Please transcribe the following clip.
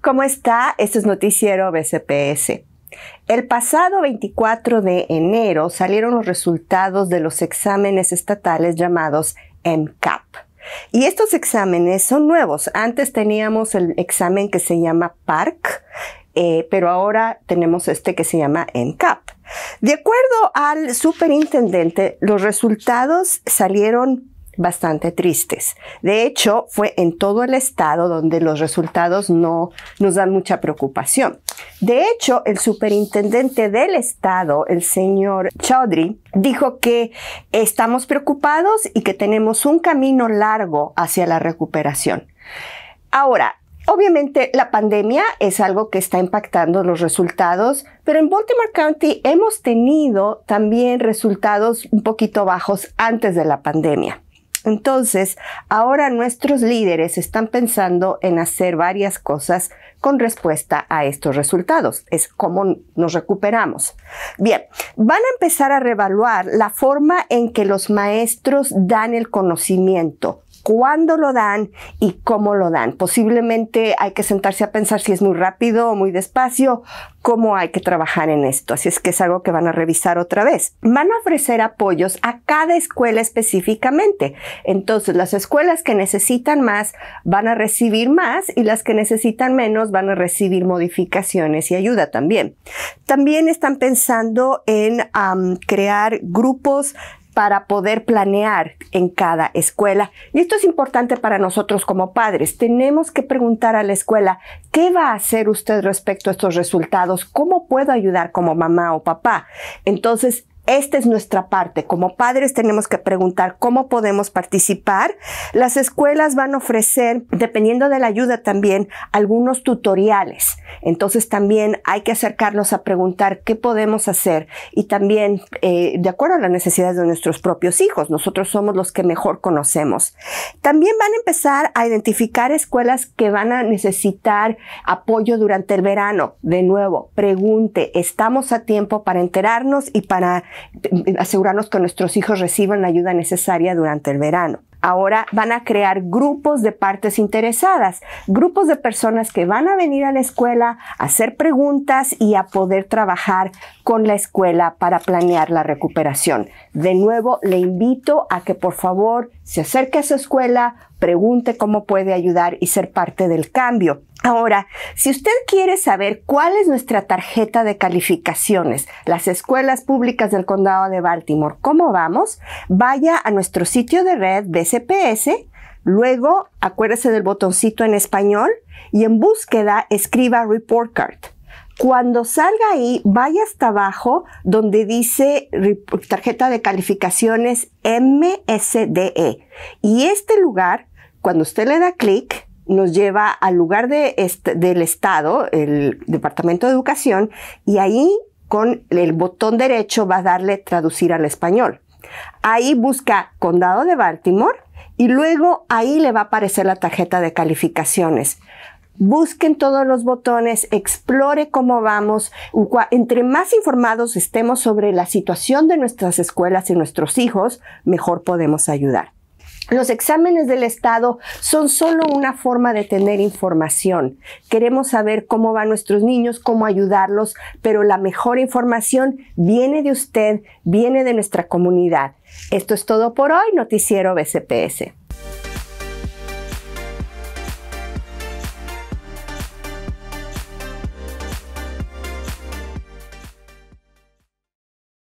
¿Cómo está? Este es Noticiero BCPS. El pasado 24 de enero salieron los resultados de los exámenes estatales llamados MCAP. Y estos exámenes son nuevos. Antes teníamos el examen que se llama PARC, eh, pero ahora tenemos este que se llama MCAP. De acuerdo al superintendente, los resultados salieron bastante tristes. De hecho, fue en todo el estado donde los resultados no nos dan mucha preocupación. De hecho, el superintendente del estado, el señor Chaudhry, dijo que estamos preocupados y que tenemos un camino largo hacia la recuperación. Ahora, Obviamente la pandemia es algo que está impactando los resultados, pero en Baltimore County hemos tenido también resultados un poquito bajos antes de la pandemia. Entonces, ahora nuestros líderes están pensando en hacer varias cosas con respuesta a estos resultados. Es como nos recuperamos. Bien, van a empezar a revaluar la forma en que los maestros dan el conocimiento cuándo lo dan y cómo lo dan. Posiblemente hay que sentarse a pensar si es muy rápido o muy despacio, cómo hay que trabajar en esto. Así es que es algo que van a revisar otra vez. Van a ofrecer apoyos a cada escuela específicamente. Entonces, las escuelas que necesitan más van a recibir más y las que necesitan menos van a recibir modificaciones y ayuda también. También están pensando en crear grupos para poder planear en cada escuela. Y esto es importante para nosotros como padres. Tenemos que preguntar a la escuela, ¿qué va a hacer usted respecto a estos resultados? ¿Cómo puedo ayudar como mamá o papá? Entonces, esta es nuestra parte. Como padres tenemos que preguntar cómo podemos participar. Las escuelas van a ofrecer, dependiendo de la ayuda también, algunos tutoriales. Entonces también hay que acercarnos a preguntar qué podemos hacer y también eh, de acuerdo a las necesidades de nuestros propios hijos. Nosotros somos los que mejor conocemos. También van a empezar a identificar escuelas que van a necesitar apoyo durante el verano. De nuevo, pregunte, estamos a tiempo para enterarnos y para asegurarnos que nuestros hijos reciban la ayuda necesaria durante el verano. Ahora van a crear grupos de partes interesadas, grupos de personas que van a venir a la escuela a hacer preguntas y a poder trabajar con la escuela para planear la recuperación. De nuevo, le invito a que por favor se acerque a su escuela, pregunte cómo puede ayudar y ser parte del cambio. Ahora, si usted quiere saber cuál es nuestra tarjeta de calificaciones, las escuelas públicas del condado de Baltimore, ¿cómo vamos? Vaya a nuestro sitio de red BCPS, luego acuérdese del botoncito en español y en búsqueda escriba report card. Cuando salga ahí, vaya hasta abajo donde dice tarjeta de calificaciones MSDE. Y este lugar cuando usted le da clic, nos lleva al lugar del Estado, el Departamento de Educación, y ahí con el botón derecho va a darle traducir al español. Ahí busca Condado de Baltimore y luego ahí le va a aparecer la tarjeta de calificaciones. Busquen todos los botones, explore cómo vamos. Entre más informados estemos sobre la situación de nuestras escuelas y nuestros hijos, mejor podemos ayudar. Los exámenes del Estado son solo una forma de tener información. Queremos saber cómo van nuestros niños, cómo ayudarlos, pero la mejor información viene de usted, viene de nuestra comunidad. Esto es todo por hoy, Noticiero BCPS.